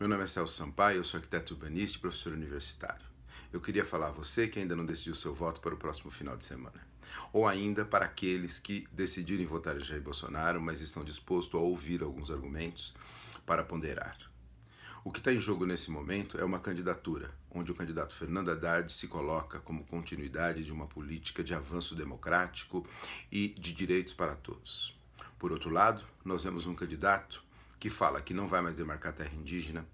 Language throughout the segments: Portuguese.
Meu nome é Celso Sampaio, eu sou arquiteto urbanista e professor universitário. Eu queria falar a você que ainda não decidiu seu voto para o próximo final de semana. Ou ainda para aqueles que decidirem votar em Jair Bolsonaro, mas estão dispostos a ouvir alguns argumentos para ponderar. O que está em jogo nesse momento é uma candidatura, onde o candidato Fernando Haddad se coloca como continuidade de uma política de avanço democrático e de direitos para todos. Por outro lado, nós vemos um candidato que fala que não vai mais demarcar terra indígena,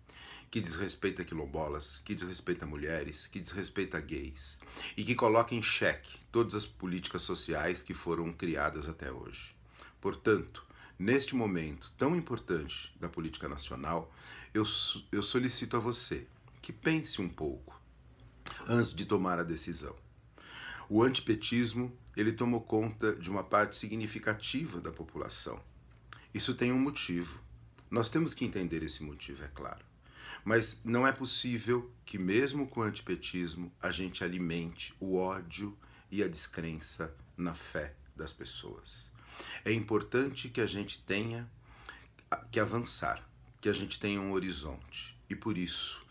que desrespeita quilombolas, que desrespeita mulheres, que desrespeita gays e que coloca em xeque todas as políticas sociais que foram criadas até hoje. Portanto, neste momento tão importante da política nacional, eu, eu solicito a você que pense um pouco antes de tomar a decisão. O antipetismo ele tomou conta de uma parte significativa da população. Isso tem um motivo nós temos que entender esse motivo, é claro. Mas não é possível que, mesmo com o antipetismo, a gente alimente o ódio e a descrença na fé das pessoas. É importante que a gente tenha que avançar, que a gente tenha um horizonte. E por isso,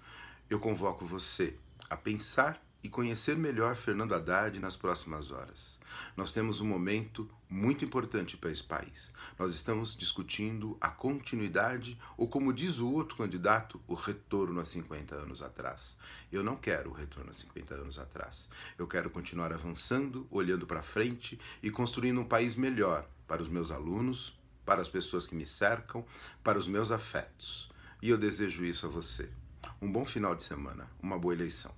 eu convoco você a pensar e conhecer melhor Fernando Haddad nas próximas horas. Nós temos um momento muito importante para esse país. Nós estamos discutindo a continuidade, ou como diz o outro candidato, o retorno a 50 anos atrás. Eu não quero o retorno a 50 anos atrás. Eu quero continuar avançando, olhando para frente e construindo um país melhor para os meus alunos, para as pessoas que me cercam, para os meus afetos. E eu desejo isso a você. Um bom final de semana, uma boa eleição.